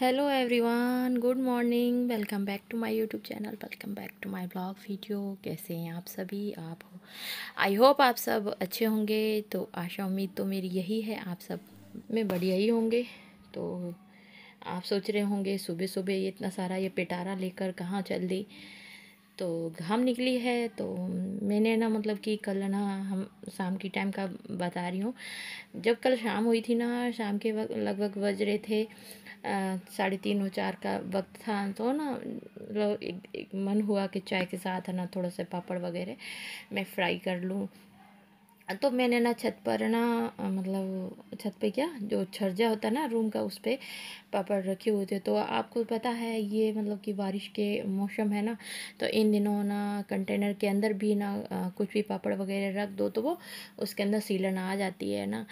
hello everyone good morning welcome back to my YouTube channel welcome back to my blog video कैसे हैं आप सभी आप I hope आप सब अच्छे होंगे तो आशा उम्मीद तो मेरी यही है आप सब में बढ़िया ही होंगे तो आप सोच रहे होंगे सुबह सुबह ये इतना सारा ये पिटारा लेकर कहाँ चल दी तो घाम निकली है तो मैंने ना मतलब कि कल ना हम शाम की टाइम का बता रही हूँ जब कल शाम हुई थी ना शाम के वक्त लगभग बज रहे थे साढ़े तीन और चार का वक्त था तो ना मतलब एक, एक मन हुआ कि चाय के साथ है ना थोड़ा सा पापड़ वगैरह मैं फ्राई कर लूँ तो मैंने ना छत पर ना मतलब छत पे क्या जो छर्जा होता है ना रूम का उस पर पापड़ रखे हुए थे तो आपको पता है ये मतलब कि बारिश के मौसम है ना तो इन दिनों ना कंटेनर के अंदर भी ना कुछ भी पापड़ वगैरह रख दो तो वो उसके अंदर सीलन आ जाती है ना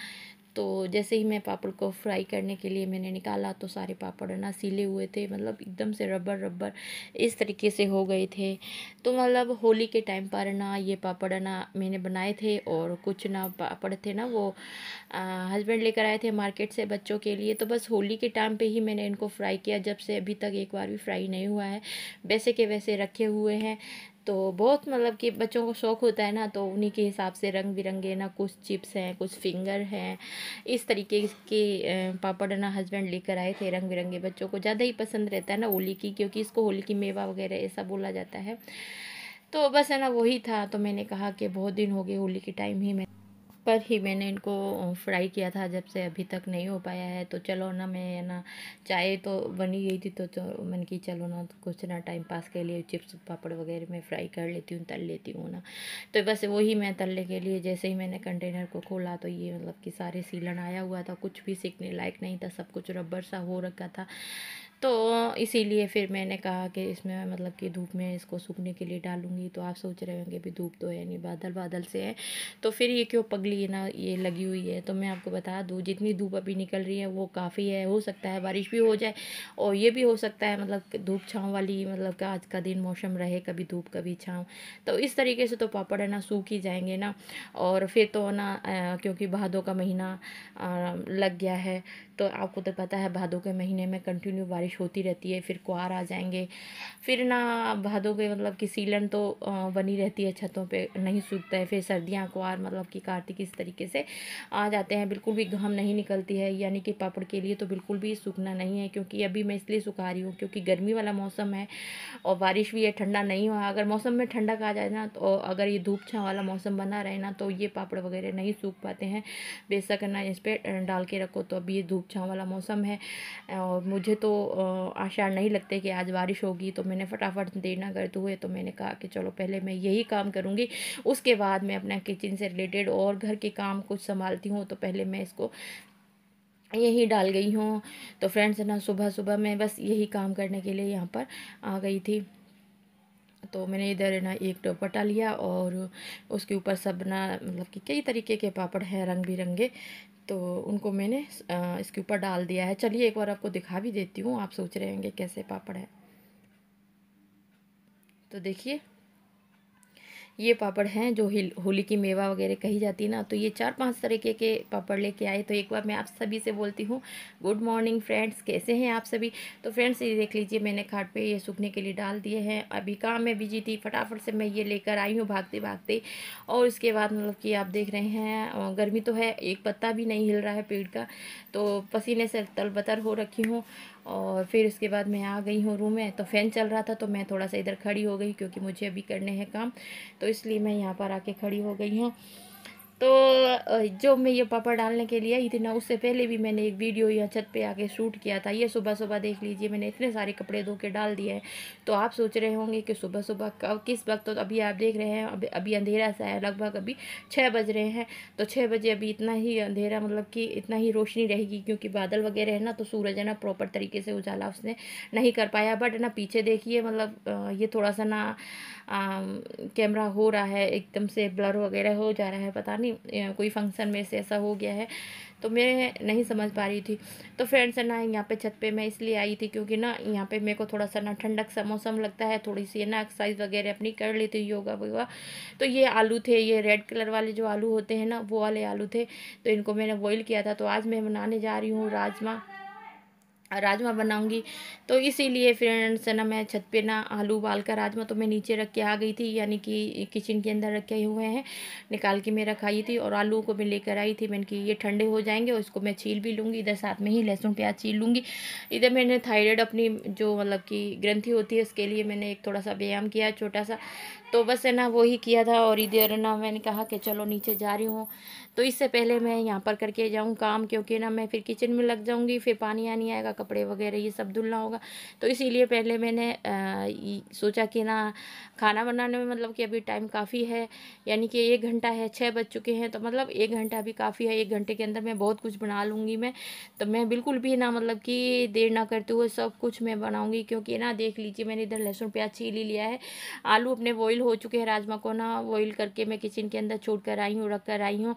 तो जैसे ही मैं पापड़ को फ्राई करने के लिए मैंने निकाला तो सारे पापड़ ना सीले हुए थे मतलब एकदम से रबर रबर इस तरीके से हो गए थे तो मतलब होली के टाइम पर ना ये पापड़ ना मैंने बनाए थे और कुछ ना पापड़ थे ना वो हस्बैंड लेकर आए थे मार्केट से बच्चों के लिए तो बस होली के टाइम पर ही मैंने इनको फ्राई किया जब से अभी तक एक बार भी फ्राई नहीं हुआ है वैसे के वैसे रखे हुए हैं तो बहुत मतलब कि बच्चों को शौक़ होता है ना तो उन्हीं के हिसाब से रंग बिरंगे ना कुछ चिप्स हैं कुछ फिंगर हैं इस तरीके के पापड़ ना हस्बैंड लेकर आए थे रंग बिरंगे बच्चों को ज़्यादा ही पसंद रहता है ना होली की क्योंकि इसको होली की मेवा वगैरह ऐसा बोला जाता है तो बस है ना वही था तो मैंने कहा कि बहुत दिन हो गए होली के टाइम ही मैं पर ही मैंने इनको फ्राई किया था जब से अभी तक नहीं हो पाया है तो चलो ना मैं ना चाय तो बनी गई थी तो, मन की चलो ना तो कुछ ना टाइम पास के लिए चिप्स पापड़ वगैरह मैं फ्राई कर लेती हूँ तल लेती हूँ ना तो बस वही मैं तलने के लिए जैसे ही मैंने कंटेनर को खोला तो ये मतलब कि सारे सीलन आया हुआ था कुछ भी सीखने लायक नहीं था सब कुछ रबर सा हो रखा था तो इसीलिए फिर मैंने कहा कि इसमें मतलब कि धूप में इसको सूखने के लिए डालूंगी तो आप सोच रहे होंगे भी धूप तो है नहीं बादल बादल से है तो फिर ये क्यों पगली है ना ये लगी हुई है तो मैं आपको बता दूँ जितनी धूप अभी निकल रही है वो काफ़ी है हो सकता है बारिश भी हो जाए और ये भी हो सकता है मतलब धूप छाँव वाली मतलब कि आज का दिन मौसम रहे कभी धूप कभी छाँव तो इस तरीके से तो पापड़ है ना सूख ही जाएंगे ना और फिर तो ना क्योंकि भादों का महीना लग गया है तो आपको तो पता है भादों के महीने में कंटिन्यू बारिश बारिश होती रहती है फिर कुहार आ जाएंगे फिर ना भादों के मतलब कि सीलन तो बनी रहती है छतों पे नहीं सूखता है फिर सर्दियाँ कुहार मतलब कि कार्तिक इस तरीके से आ जाते हैं बिल्कुल भी घाम नहीं निकलती है यानी कि पापड़ के लिए तो बिल्कुल भी सूखना नहीं है क्योंकि अभी मैं इसलिए सुखा रही हूँ क्योंकि गर्मी वाला मौसम है और बारिश भी है ठंडा नहीं हुआ अगर मौसम में ठंडक आ जाए ना तो अगर ये धूप छाँ वाला मौसम बना रहे ना तो ये पापड़ वगैरह नहीं सूख पाते हैं बेशक ना इस पर डाल के रखो तो अभी ये धूप छाँव वाला मौसम है और मुझे तो आशार नहीं लगते कि आज बारिश होगी तो मैंने फटाफट देर ना करते हुए तो मैंने कहा कि चलो पहले मैं यही काम करूँगी उसके बाद मैं अपना किचन से रिलेटेड और घर के काम कुछ संभालती हूँ तो पहले मैं इसको यही डाल गई हूँ तो फ्रेंड्स ना सुबह सुबह मैं बस यही काम करने के लिए यहाँ पर आ गई थी तो मैंने इधर ना एक टोपटा लिया और उसके ऊपर सब ना मतलब कि कई तरीके के पापड़ हैं रंग बिरंगे तो उनको मैंने इसके ऊपर डाल दिया है चलिए एक बार आपको दिखा भी देती हूँ आप सोच रहे होंगे कैसे पापड़ है तो देखिए ये पापड़ हैं जो होली की मेवा वगैरह कही जाती है ना तो ये चार पांच तरीके के पापड़ लेके आए तो एक बार मैं आप सभी से बोलती हूँ गुड मॉर्निंग फ्रेंड्स कैसे हैं आप सभी तो फ्रेंड्स ये देख लीजिए मैंने खाट पे ये सूखने के लिए डाल दिए हैं अभी काम में बिजी थी फटाफट से मैं ये लेकर आई हूँ भागते भागते और इसके बाद मतलब कि आप देख रहे हैं गर्मी तो है एक पत्ता भी नहीं हिल रहा है पेड़ का तो पसीने से तलबतर हो रखी हूँ और फिर उसके बाद मैं आ गई हूँ रूम में तो फ़ैन चल रहा था तो मैं थोड़ा सा इधर खड़ी हो गई क्योंकि मुझे अभी करने हैं काम तो इसलिए मैं यहाँ पर आके खड़ी हो गई हूँ तो जो मैं ये पापड़ डालने के लिए आई थी ना उससे पहले भी मैंने एक वीडियो यहाँ छत पे आके शूट किया था ये सुबह सुबह देख लीजिए मैंने इतने सारे कपड़े धो के डाल दिए हैं तो आप सोच रहे होंगे कि सुबह सुबह कब किस वक्त तो अभी आप देख रहे हैं अभी अभी अंधेरा सा है लगभग अभी छः बज रहे हैं तो छः बजे अभी इतना ही अंधेरा मतलब कि इतना ही रोशनी रहेगी क्योंकि बादल वगैरह है ना तो सूरज है ना प्रॉपर तरीके से उजाला उसने नहीं कर पाया बट ना पीछे देखिए मतलब ये थोड़ा सा ना कैमरा हो रहा है एकदम से ब्लर वगैरह हो जा रहा है पता नहीं नहीं कोई फंक्शन में से ऐसा हो गया है तो मैं नहीं समझ पा रही थी तो फ्रेंड्स है ना यहाँ पे छत पे मैं इसलिए आई थी क्योंकि ना यहाँ पे मेरे को थोड़ा सा ना ठंडक सा मौसम लगता है थोड़ी सी ना एक्सरसाइज वगैरह अपनी कर लेती हूँ योगा वोगा तो ये आलू थे ये रेड कलर वाले जो आलू होते हैं ना वो वाले आलू थे तो इनको मैंने बॉइल किया था तो आज मैं बनाने जा रही हूँ राजमा राजमा बनाऊंगी तो इसीलिए फ्रेंड्स ना मैं छत पे ना आलू उबाल का राजमा तो मैं नीचे रख के आ गई थी यानी कि किचन के अंदर रखे हुए हैं निकाल के मैं रखाई थी और आलू को मैं लेकर आई थी मैंने कि ये ठंडे हो जाएंगे और इसको मैं छील भी लूँगी इधर साथ में ही लहसुन प्याज छील लूँगी इधर मैंने थायराइड अपनी जो मतलब कि ग्रंथी होती है उसके लिए मैंने एक थोड़ा सा व्यायाम किया छोटा सा तो बस है ना वही किया था और इधर ना मैंने कहा कि चलो नीचे जा रही हूँ तो इससे पहले मैं यहाँ पर करके जाऊँ काम क्योंकि ना मैं फिर किचन में लग जाऊँगी फिर पानी आनी आएगा कपड़े वगैरह ये सब धुलना होगा तो इसीलिए पहले मैंने आ, सोचा कि ना खाना बनाने में मतलब कि अभी टाइम काफ़ी है यानी कि एक घंटा है छः बज चुके हैं तो मतलब एक घंटा भी काफ़ी है एक घंटे के अंदर मैं बहुत कुछ बना लूँगी मैं तो मैं बिल्कुल भी ना मतलब कि देर ना करते हुए सब कुछ मैं बनाऊँगी क्योंकि ना देख लीजिए मैंने इधर लहसुन प्याज छीली लिया है आलू अपने बॉयल हो चुके हैं राजमा को ना बॉयल करके मैं किचन के अंदर छोड़ कर आई हूँ रख कर आई हूँ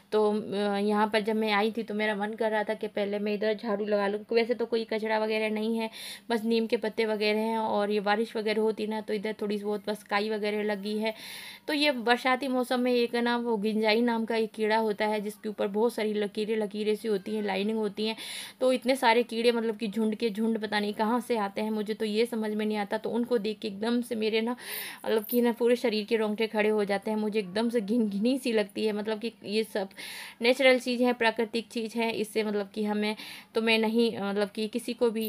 तो यहाँ पर जब मैं आई थी तो मेरा मन कर रहा था कि पहले मैं इधर झाड़ू लगा लूँ वैसे तो कोई कचरा वगैरह नहीं है बस नीम के पत्ते वगैरह हैं और ये बारिश वगैरह होती ना तो इधर थोड़ी बहुत बस काई वगैरह लगी है तो ये बरसाती मौसम में एक ना वो गिंजाई नाम का एक कीड़ा होता है जिसके ऊपर बहुत सारी लकीरें लकीरें सी होती हैं लाइनिंग होती हैं तो इतने सारे कीड़े मतलब कि झुंड के झुंड पता नहीं कहाँ से आते हैं मुझे तो ये समझ में नहीं आता तो उनको देख के एकदम से मेरे ना मतलब कि ना पूरे शरीर के रोंगटे खड़े हो जाते हैं मुझे एकदम से घिन सी लगती है मतलब कि ये सब नेचुरल चीज़ है प्राकृतिक चीज़ है इससे मतलब कि हमें तो मैं नहीं मतलब कि किसी को भी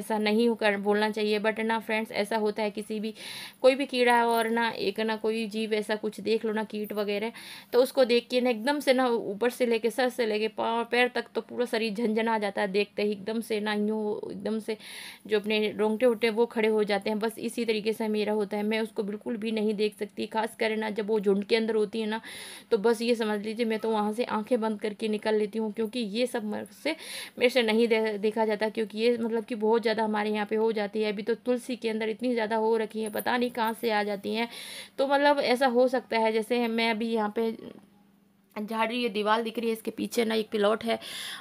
ऐसा नहीं होकर बोलना चाहिए बट ना फ्रेंड्स ऐसा होता है किसी भी कोई भी कीड़ा और ना एक ना कोई जीव ऐसा कुछ देख लो ना कीट वगैरह तो उसको देख के ना एकदम से ना ऊपर से लेके सर से लेके पाँव पैर तक तो पूरा शरीर झंझना जाता है देखते ही एकदम से ना यूँ एकदम से जो अपने रोंगटे उठे वो खड़े हो जाते हैं बस इसी तरीके से मेरा होता है मैं उसको बिल्कुल भी नहीं देख सकती खास कर ना जब वो झुंड के अंदर होती है ना तो बस ये समझ लीजिए लीजिए मैं तो वहाँ से आंखें बंद करके निकल लेती हूँ क्योंकि ये सब मेरे से मेरे से नहीं दे, देखा जाता क्योंकि ये मतलब कि बहुत ज़्यादा हमारे यहाँ पे हो जाती है अभी तो तुलसी के अंदर इतनी ज़्यादा हो रखी है पता नहीं कहाँ से आ जाती हैं तो मतलब ऐसा हो सकता है जैसे मैं अभी यहाँ पे झाड़ी ये दीवार दिख रही है इसके पीछे ना एक प्लॉट है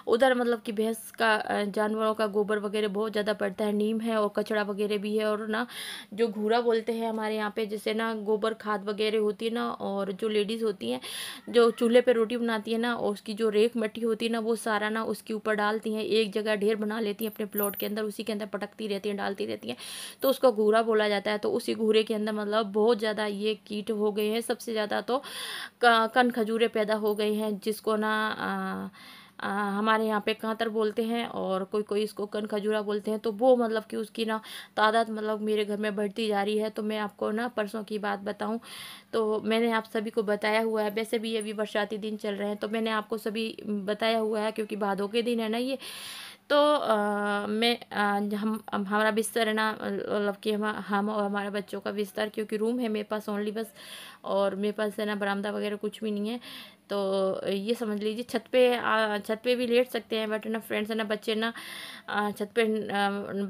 उधर मतलब कि भैंस का जानवरों का गोबर वगैरह बहुत ज़्यादा पड़ता है नीम है और कचड़ा वगैरह भी है और ना जो घूरा बोलते हैं हमारे यहाँ पे जैसे ना गोबर खाद वगैरह होती है ना और जो लेडीज़ होती हैं जो चूल्हे पे रोटी बनाती है ना और उसकी जो रेख मट्टी होती है ना वो सारा ना उसके ऊपर डालती हैं एक जगह ढेर बना लेती हैं अपने प्लॉट के अंदर उसी के अंदर पटकती रहती हैं डालती रहती हैं तो उसको घूरा बोला जाता है तो उसी घूरे के अंदर मतलब बहुत ज़्यादा ये कीट हो गए हैं सबसे ज़्यादा तो कन खजूरें पैदा हो गई हैं जिसको ना आ, आ, हमारे यहाँ पे कांतर बोलते हैं और कोई कोई इसको कन खजूरा बोलते हैं तो वो मतलब कि उसकी ना तादाद मतलब मेरे घर में बढ़ती जा रही है तो मैं आपको ना परसों की बात बताऊं तो मैंने आप सभी को बताया हुआ है वैसे भी अभी बरसाती दिन चल रहे हैं तो मैंने आपको सभी बताया हुआ है क्योंकि बादों के दिन है ना ये तो आ, मैं आ, हम हमारा बिस्तर है ना मतलब कि हम हम और हमारे बच्चों का बिस्तर क्योंकि रूम है मेरे पास ओनली बस और मेरे पास है ना बरामदा वगैरह कुछ भी नहीं है तो ये समझ लीजिए छत पे छत पे भी लेट सकते हैं बट ना फ्रेंड्स है ना बच्चे ना छत पे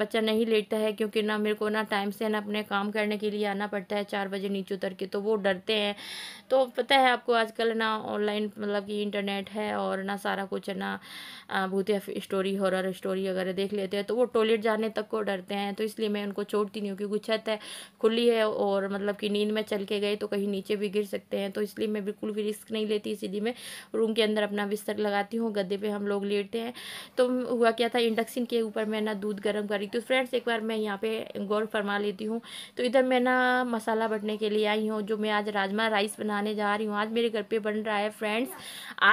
बच्चा नहीं लेटता है क्योंकि ना मेरे को ना टाइम से ना अपने काम करने के लिए आना पड़ता है चार बजे नीचे उतर के तो वो डरते हैं तो पता है आपको आजकल ना ऑनलाइन मतलब कि इंटरनेट है और ना सारा कुछ है ना भूतिया स्टोरी हॉरर स्टोरी वगैरह देख लेते हैं तो वो टॉयलेट जाने तक को डरते हैं तो इसलिए मैं उनको छोड़ती नहीं हूँ क्योंकि छत है खुली है और मतलब कि नींद में चल के गए तो कहीं नीचे भी गिर सकते हैं तो इसलिए मैं बिल्कुल भी रिस्क नहीं लेती इसी यदि मैं रूम के अंदर अपना बिस्तर लगाती हूँ गद्दे पे हम लोग लेटते हैं तो हुआ क्या था इंडक्शन के ऊपर मैं ना दूध गर्म कर रही थी तो फ्रेंड्स एक बार मैं यहाँ पे गौर फरमा लेती हूँ तो इधर मैं ना मसाला बटने के लिए आई हूँ जो मैं आज राजमा राइस बनाने जा रही हूँ आज मेरे घर पर बन रहा है फ्रेंड्स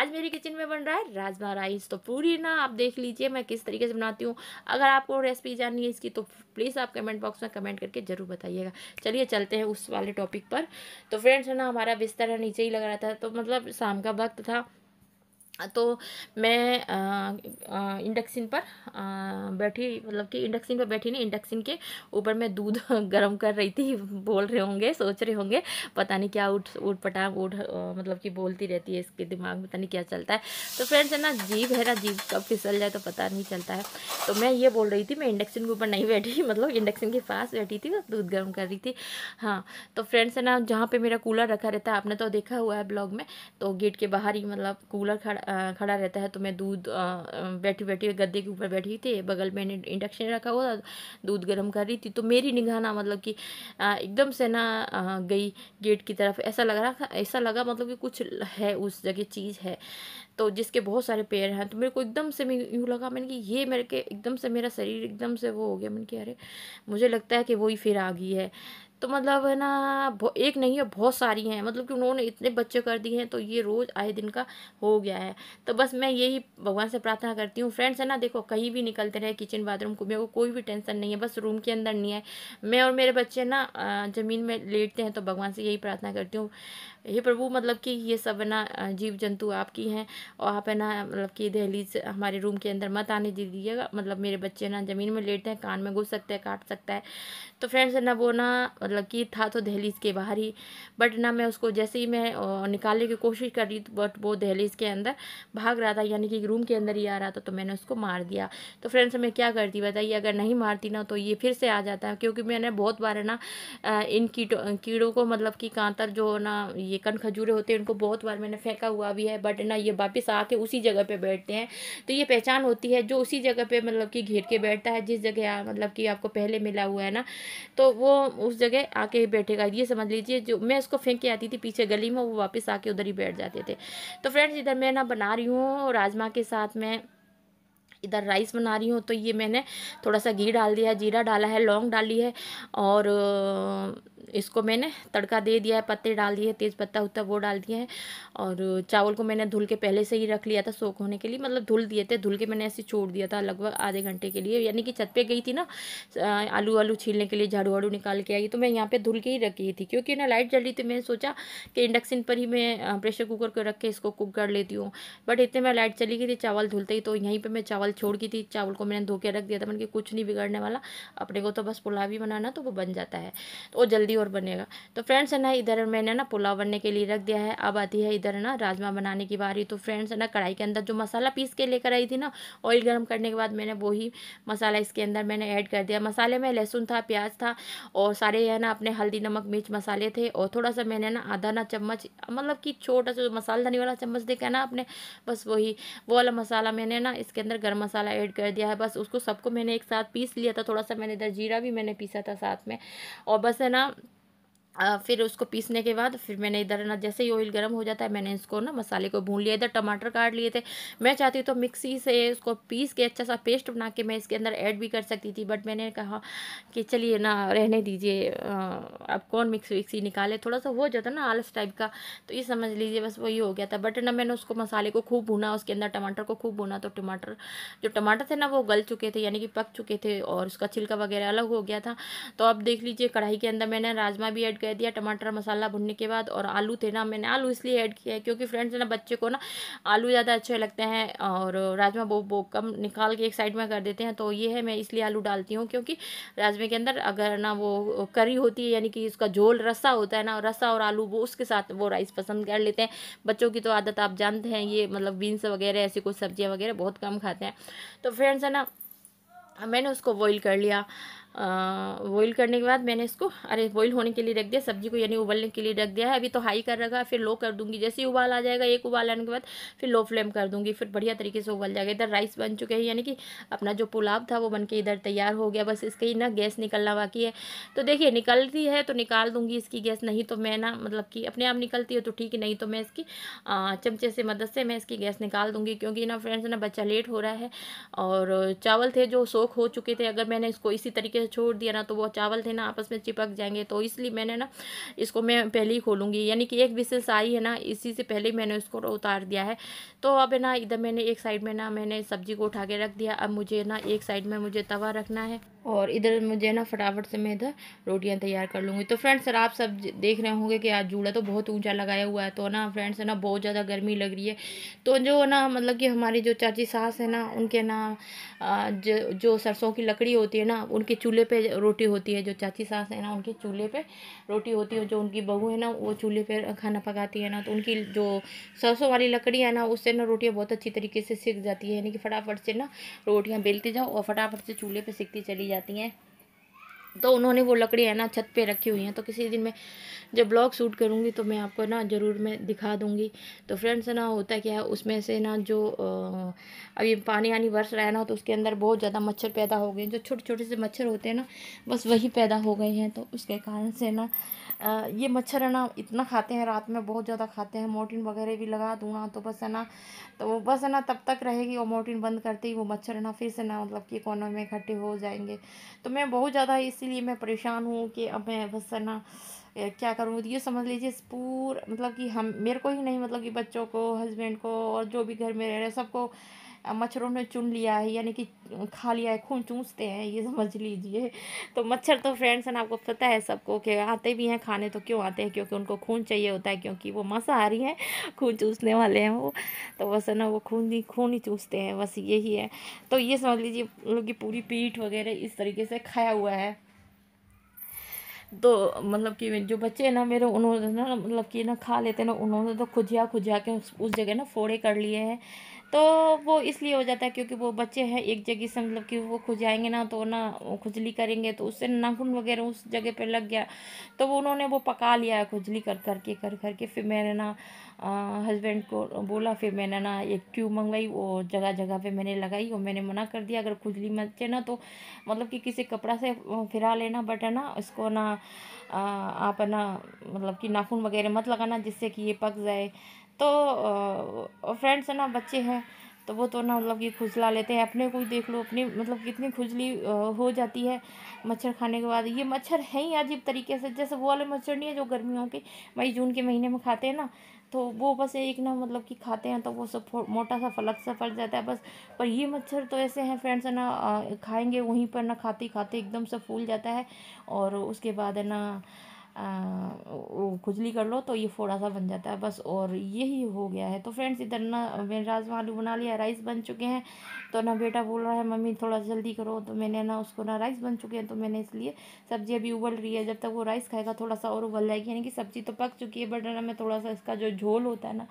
आज मेरे किचन में बन रहा है राजमा राइस तो पूरी ना आप देख लीजिए मैं किस तरीके से बनाती हूँ अगर आपको रेसिपी जाननी है इसकी तो प्लीज़ आप कमेंट बॉक्स में कमेंट करके ज़रूर बताइएगा चलिए चलते हैं उस वाले टॉपिक पर तो फ्रेंड्स है ना हमारा बिस्तर है नीचे ही लग रहा था तो मतलब शाम का वक्त था तो मैं इंडक्शन पर बैठी मतलब कि इंडक्शन पर बैठी नहीं इंडक्शन के ऊपर मैं दूध गर्म कर रही थी बोल रहे होंगे सोच रहे होंगे पता नहीं क्या उठ उठ पटा उठ मतलब कि बोलती रहती है इसके दिमाग में पता नहीं क्या चलता है तो फ्रेंड्स है ना जीभ है ना जीभ कब फिसल जाए तो पता नहीं चलता है तो मैं ये बोल रही थी मैं इंडक्शन के ऊपर नहीं बैठी मतलब इंडक्शन के पास बैठी थी दूध गर्म कर रही थी हाँ तो फ्रेंड्स है ना जहाँ पर मेरा कूलर रखा रहता है आपने तो देखा हुआ है ब्लॉग में तो गेट के बाहर ही मतलब कूलर खड़ा खड़ा रहता है तो मैं दूध बैठी बैठी गद्दे के ऊपर बैठी थी बगल में इंडक्शन रखा हुआ दूध गर्म कर रही थी तो मेरी निगाह ना मतलब कि एकदम से ना गई गेट की तरफ ऐसा लग रहा ऐसा लगा मतलब कि कुछ है उस जगह चीज़ है तो जिसके बहुत सारे पैर हैं तो मेरे को एकदम से मैं यूँ लगा मैंने कि ये मेरे के एकदम से मेरा शरीर एकदम से वो हो गया मैंने कि अरे मुझे लगता है कि वही फिर आ गई है तो मतलब है ना एक नहीं है बहुत सारी हैं मतलब कि उन्होंने इतने बच्चे कर दिए हैं तो ये रोज़ आए दिन का हो गया है तो बस मैं यही भगवान से प्रार्थना करती हूँ फ्रेंड्स है ना देखो कहीं भी निकलते रहे किचन बाथरूम को मेरे को कोई भी टेंशन नहीं है बस रूम के अंदर नहीं है मैं और मेरे बच्चे ना ज़मीन में लेटते हैं तो भगवान से यही प्रार्थना करती हूँ हे प्रभु मतलब कि ये सब है ना जीव जंतु आपकी हैं और आप है ना मतलब कि दहलीज हमारे रूम के अंदर मत आने दे दीजिएगा मतलब मेरे बच्चे ना ज़मीन में लेटते हैं कान में घुस सकते हैं काट सकता है तो फ्रेंड्स है ना वो ना मतलब कि था तो दहलीज के बाहर ही बट ना मैं उसको जैसे ही मैं निकालने की कोशिश कर रही बट वो दहलीज के अंदर भाग रहा था यानी कि रूम के अंदर ही आ रहा था तो मैंने उसको मार दिया तो फ्रेंड्स मैं क्या करती बताइए अगर नहीं मारती ना तो ये फिर से आ जाता है क्योंकि मैंने बहुत बार है ना इन कीटों कीड़ों को मतलब कि कांतर जो ना ये कन खजूरे होते हैं उनको बहुत बार मैंने फेंका हुआ भी है बट ना ये वापस आके उसी जगह पे बैठते हैं तो ये पहचान होती है जो उसी जगह पे मतलब कि घेर के बैठता है जिस जगह मतलब कि आपको पहले मिला हुआ है ना तो वो उस जगह आके ही बैठेगा ये समझ लीजिए जो मैं उसको फेंक के आती थी पीछे गली में वो वापस आके उधर ही बैठ जाते थे तो फ्रेंड्स इधर मैं ना बना रही हूँ राजमा के साथ मैं इधर राइस बना रही हूँ तो ये मैंने थोड़ा सा घी डाल दिया है जीरा डाला है लौंग डाली है और इसको मैंने तड़का दे दिया है पत्ते डाल दिए तेज़ पत्ता उत्ता वो डाल दिए हैं और चावल को मैंने धुल के पहले से ही रख लिया था सोख होने के लिए मतलब धुल दिए थे धुल के मैंने ऐसे छोड़ दिया था लगभग आधे घंटे के लिए यानी कि छत पे गई थी ना आलू आलू छीलने के लिए झाड़ू वाड़ू निकाल के आई तो मैं यहाँ पर धुल के ही रखी थी क्योंकि ना लाइट जल रही थी मैंने सोचा कि इंडक्शन पर ही मैं प्रेशर कुकर को रख के इसको कुक कर लेती हूँ बट इतने में लाइट चली गई थी चावल धुलते ही तो यहीं पर मैं चावल चावल छोड़ की थी चावल को मैंने धो के रख दिया था मैंने कि कुछ नहीं बिगड़ने वाला अपने को तो बस पुलाव ही बनाना तो वो बन जाता है तो वो जल्दी और बनेगा तो फ्रेंड्स है ना इधर मैंने ना पुलाव बनने के लिए रख दिया है अब आती है इधर ना राजमा बनाने की बारी तो फ्रेंड्स है ना कढ़ाई के अंदर जो मसाला पीस के लेकर आई थी ना ऑयल गर्म करने के बाद मैंने वही मसाला इसके अंदर मैंने ऐड कर दिया मसाले में लहसुन था प्याज था और सारे है ना अपने हल्दी नमक मिर्च मसाले थे और थोड़ा सा मैंने ना आधा ना चम्मच मतलब कि छोटा सा जो मसाला धनी वाला चम्मच देखा ना अपने बस वही वो वाला मसाला मैंने ना इसके अंदर गर्म गरम मसाला ऐड कर दिया है बस उसको सबको मैंने एक साथ पीस लिया था थोड़ा सा मैंने इधर जीरा भी मैंने पीसा था साथ में और बस है ना फिर उसको पीसने के बाद फिर मैंने इधर ना जैसे ही ऑयल गर्म हो जाता है मैंने इसको ना मसाले को भून लिया इधर टमाटर काट लिए थे मैं चाहती तो मिक्सी से उसको पीस के अच्छा सा पेस्ट बना के मैं इसके अंदर ऐड भी कर सकती थी बट मैंने कहा कि चलिए ना रहने दीजिए अब कौन मिक्स विक्सी निकाले थोड़ा सा हो जाता ना आलस टाइप का तो ये समझ लीजिए बस वही हो गया था बट ना मैंने उसको मसाले को खूब भुना उसके अंदर टमाटर को खूब भुना तो टमाटर जो टमाटर थे ना वो गल चुके थे यानी कि पक चुके थे और उसका छिलका वगैरह अलग हो गया था तो अब देख लीजिए कढ़ाई के अंदर मैंने राजमा भी ऐड कर कह दिया टमाटर मसाला भुनने के बाद और आलू थे ना मैंने आलू इसलिए ऐड किया है क्योंकि फ्रेंड्स ना बच्चे को ना आलू ज़्यादा अच्छे लगते हैं और राजमा वो वो कम निकाल के एक साइड में कर देते हैं तो ये है मैं इसलिए आलू डालती हूँ क्योंकि राजमे के अंदर अगर ना वो करी होती है यानी कि उसका झोल रस्सा होता है ना रस्सा और आलू वो उसके साथ वो राइस पसंद कर लेते हैं बच्चों की तो आदत आप जानते हैं ये मतलब बीन्स वगैरह ऐसी कुछ सब्जियाँ वगैरह बहुत कम खाते हैं तो फ्रेंड्स है ना मैंने उसको बॉइल कर लिया बॉईल करने के बाद मैंने इसको अरे बॉईल होने के लिए रख दिया सब्जी को यानी उबलने के लिए रख दिया है अभी तो हाई कर रखा फिर लो कर दूंगी जैसे ही उबाल आ जाएगा एक उबाल आने के बाद फिर लो फ्लेम कर दूंगी फिर बढ़िया तरीके से उबल जाएगा इधर राइस बन चुके हैं यानी कि अपना जो पुलाव था वो बन के इधर तैयार हो गया बस इसका ही ना गैस निकलना बाकी है तो देखिए निकलती है तो निकाल दूंगी इसकी गैस नहीं तो मैं ना मतलब कि अपने आप निकलती है तो ठीक है नहीं तो मैं इसकी चमचे से मदद से मैं इसकी गैस निकाल दूंगी क्योंकि ना फ्रेंड्स ना बच्चा लेट हो रहा है और चावल थे जो सोख हो चुके थे अगर मैंने इसको इसी तरीके छोड़ दिया ना तो वो चावल थे ना आपस में चिपक जाएंगे तो इसलिए मैंने ना इसको मैं पहले ही खोलूँगी यानी कि एक विसेस आई है ना इसी से पहले मैंने उसको उतार दिया है तो अब है ना इधर मैंने एक साइड में ना मैंने सब्जी को उठा के रख दिया अब मुझे ना एक साइड में मुझे तवा रखना है और इधर मुझे ना फटाफट से मैं इधर रोटियां तैयार कर लूँगी तो फ्रेंड्स सर आप सब देख रहे होंगे कि आज जूड़ा तो बहुत ऊंचा लगाया हुआ है तो ना फ्रेंड्स है ना बहुत ज़्यादा गर्मी लग रही है तो जो ना मतलब कि हमारी जो चाची सास है ना उनके ना जो, जो सरसों की लकड़ी होती है ना उनके चूल्हे पर रोटी होती है जो चाची सास है ना उनके चूल्हे पर रोटी होती है जो उनकी बहू है ना वो चूल्हे पर खाना पकाती है ना तो उनकी जो सरसों वाली लकड़ी है ना उससे ना रोटियाँ बहुत अच्छी तरीके से सीख जाती है यानी कि फटाफट से ना रोटियाँ बेलती जाओ और फटाफट से चूल्हे पर सीखती चली जाती जाती हैं तो उन्होंने वो लकड़ी है ना छत पे रखी हुई हैं तो किसी दिन मैं जब ब्लॉग शूट करूँगी तो मैं आपको ना ज़रूर मैं दिखा दूँगी तो फ्रेंड्स ना होता क्या है उसमें से ना जो अभी पानी यानी बरस रहा है ना तो उसके अंदर बहुत ज़्यादा मच्छर पैदा हो गए जो छोटे छोटे से मच्छर होते हैं ना बस वही पैदा हो गए हैं तो उसके कारण से ना ये मच्छर है ना इतना खाते हैं रात में बहुत ज़्यादा खाते हैं मोर्टिन वगैरह भी लगा दूँ ना तो बस है ना तो वो बस है ना तब तक रहेगी और मोर्टिन बंद करते ही वो मच्छर है ना फिर से ना मतलब कि कोनों में इकट्ठे हो जाएंगे तो मैं बहुत ज़्यादा इसी लिए मैं परेशान हूँ कि अब मैं बस ना क्या करूँ ये समझ लीजिए पूरा मतलब कि हम मेरे को ही नहीं मतलब कि बच्चों को हस्बैंड को और जो भी घर में रह रहे सबको मच्छरों ने चुन लिया है यानी कि खा लिया है खून चूसते हैं ये समझ लीजिए तो मच्छर तो फ्रेंड्स है ना आपको पता है सबको कि आते भी हैं खाने तो क्यों आते हैं क्योंकि उनको खून चाहिए होता है क्योंकि वो मांसाहारी हैं खून चूसने वाले हैं वो तो बस है ना वो खून ही खून ही चूसते हैं बस यही है तो ये समझ लीजिए मतलब की पूरी पीठ वगैरह इस तरीके से खाया हुआ है तो मतलब कि जो बच्चे हैं ना मेरे उन्होंने ना मतलब कि ना खा लेते ना उन्होंने तो खुजिया खुजिया के उस जगह ना फोड़े कर लिए हैं तो वो इसलिए हो जाता है क्योंकि वो बच्चे हैं एक जगह से मतलब कि वो खुजाएंगे ना तो ना खुजली करेंगे तो उससे नाखून वगैरह उस जगह पे लग गया तो वो उन्होंने वो पका लिया खुजली कर करके कर करके कर फिर मैंने ना हस्बैंड को बोला फिर मैंने ना एक ट्यूब मंगवाई वो जगह जगह पे मैंने लगाई और मैंने मना कर दिया अगर खुजली मचे ना तो मतलब कि किसी कपड़ा से फिरा लेना बट है ना उसको ना आप ना मतलब कि नाखून वगैरह मत लगाना जिससे कि ये पक जाए तो फ्रेंड्स है ना बच्चे हैं तो वो तो ना मतलब कि खुजला लेते हैं अपने को ही देख लो अपनी मतलब कितनी खुजली हो जाती है मच्छर खाने के बाद ये मच्छर है ही अजीब तरीके से जैसे वो वाले मच्छर नहीं है जो गर्मियों के मई जून के महीने में खाते हैं ना तो वो बस एक ना मतलब कि खाते हैं तो वो सब मोटा सा फलक सा फट जाता है बस पर ये मच्छर तो ऐसे हैं फ्रेंड्स है ना खाएंगे वहीं पर ना खाते खाते एकदम से फूल जाता है और उसके बाद है ना खुजली कर लो तो ये फोड़ा सा बन जाता है बस और यही हो गया है तो फ्रेंड्स इधर ना मैंने राजमा आलू बना लिया राइस बन चुके हैं तो ना बेटा बोल रहा है मम्मी थोड़ा जल्दी करो तो मैंने ना उसको ना राइस बन चुके हैं तो मैंने इसलिए सब्जी अभी उबल रही है जब तक वो राइस खाएगा थोड़ा सा और उबल जाएगी यानी कि सब्ज़ी तो पक चुकी है बट ना मैं थोड़ा सा इसका जो झोल होता है ना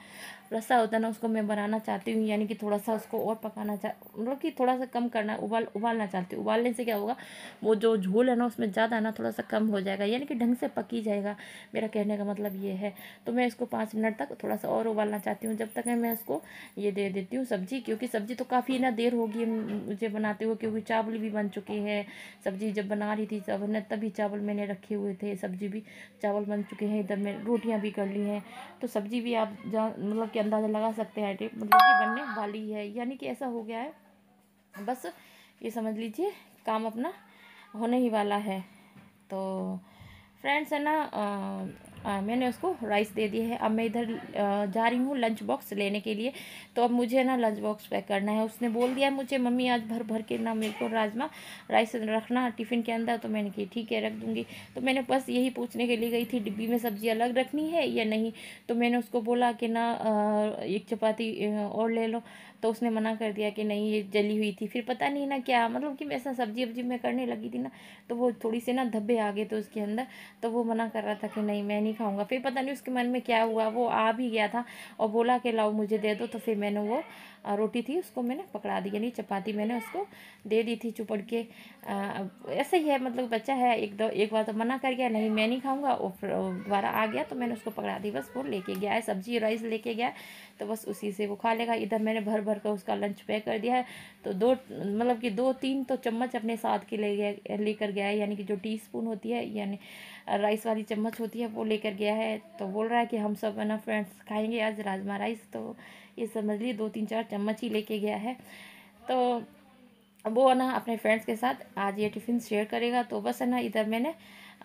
रस्सा होता है ना उसको मैं बनाना चाहती हूँ यानी कि थोड़ा सा उसको और पकाना चाह मतलब कि थोड़ा सा कम करना उबाल उबालना चाहती हूँ उबालने से क्या होगा वो जो झोल है ना उसमें ज़्यादा ना थोड़ा सा कम हो जाएगा यानी कि ढंग से पकी ही जाएगा मेरा कहने का मतलब ये है तो मैं इसको पाँच मिनट तक थोड़ा सा और उबालना चाहती हूँ जब तक मैं इसको ये दे देती हूँ सब्ज़ी क्योंकि सब्ज़ी तो काफ़ी ना देर होगी मुझे बनाते हुए क्योंकि चावल भी बन चुके हैं सब्ज़ी जब बना रही थी तब ने तभी चावल मैंने रखे हुए थे सब्ज़ी भी चावल बन चुके हैं इधर मैं रोटियाँ भी कर ली हैं तो सब्ज़ी भी आप जहाँ मतलब कि अंदाज़ा लगा सकते हैं मतलब कि बनने वाली है यानी कि ऐसा हो गया है बस ये समझ लीजिए काम अपना होने ही वाला है तो फ्रेंड्स है ना आ, आ, मैंने उसको राइस दे दिया है अब मैं इधर जा रही हूँ लंच बॉक्स लेने के लिए तो अब मुझे ना लंच बॉक्स पैक करना है उसने बोल दिया मुझे मम्मी आज भर भर के ना मेरे को राजमा राइस रखना टिफ़िन के अंदर तो मैंने कहा ठीक है रख दूँगी तो मैंने बस यही पूछने के लिए गई थी डिब्बी में सब्ज़ी अलग रखनी है या नहीं तो मैंने उसको बोला कि ना एक चपाती और ले लो तो उसने मना कर दिया कि नहीं ये जली हुई थी फिर पता नहीं ना क्या मतलब कि ऐसा सब्जी वब्जी मैं करने लगी थी ना तो वो थोड़ी सी ना धब्बे आ गए थे उसके अंदर तो वो मना कर रहा था कि नहीं मैं नहीं खाऊँगा फिर पता नहीं उसके मन में क्या हुआ वो आ भी गया था और बोला कि लाओ मुझे दे दो तो फिर मैंने वो रोटी थी उसको मैंने पकड़ा दी यानी चपाती मैंने उसको दे दी थी चुपड़ के ऐसे ही है मतलब बच्चा है एक दो एक बार तो मना कर गया नहीं मैं नहीं खाऊंगा और दोबारा आ गया तो मैंने उसको पकड़ा दी बस वो लेके गया है सब्जी राइस लेके गया तो बस उसी से वो खा लेगा इधर मैंने भर भर कर उसका लंच पैक कर दिया है तो दो मतलब कि दो तीन तो चम्मच अपने साथ के ले गया लेकर गया है यानी कि जो टी स्पून होती है यानी राइस वाली चम्मच होती है वो लेकर गया है तो बोल रहा है कि हम सब ना फ्रेंड्स खाएंगे आज राजमा राइस तो ये समझ लिए दो तीन चार चम्मच ही लेके गया है तो वो ना अपने फ्रेंड्स के साथ आज ये टिफ़िन शेयर करेगा तो बस है ना इधर मैंने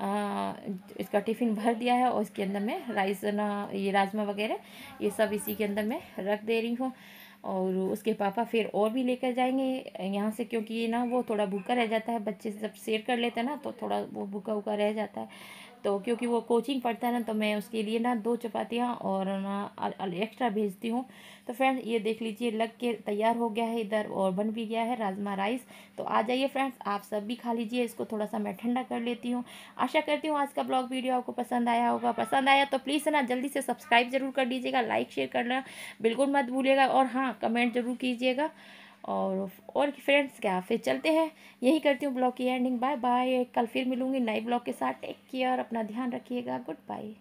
आ, इसका टिफ़िन भर दिया है और इसके अंदर मैं राइस ना ये राजमा वगैरह ये सब इसी के अंदर मैं रख दे रही हूँ और उसके पापा फिर और भी लेकर जाएंगे यहाँ से क्योंकि ना वो थोड़ा भूखा रह जाता है बच्चे से जब शेयर कर लेते हैं ना तो थोड़ा वो भूखा उखा रह जाता है तो क्योंकि वो कोचिंग पढ़ता है ना तो मैं उसके लिए ना दो चपातियाँ और ना एक्स्ट्रा भेजती हूँ तो फ्रेंड्स ये देख लीजिए लग के तैयार हो गया है इधर और बन भी गया है राजमा राइस तो आ जाइए फ्रेंड्स आप सब भी खा लीजिए इसको थोड़ा सा मैं ठंडा कर लेती हूँ आशा करती हूँ आज का ब्लॉग वीडियो आपको पसंद आया होगा पसंद आया तो प्लीज़ है ना जल्दी से सब्सक्राइब जरूर कर लीजिएगा लाइक शेयर करना बिल्कुल मत भूलिएगा और हाँ कमेंट जरूर कीजिएगा और और फ्रेंड्स क्या फिर चलते हैं यही करती हूँ ब्लॉग की एंडिंग बाय बाय कल फिर मिलूंगी नए ब्लॉग के साथ टेक केयर अपना ध्यान रखिएगा गुड बाय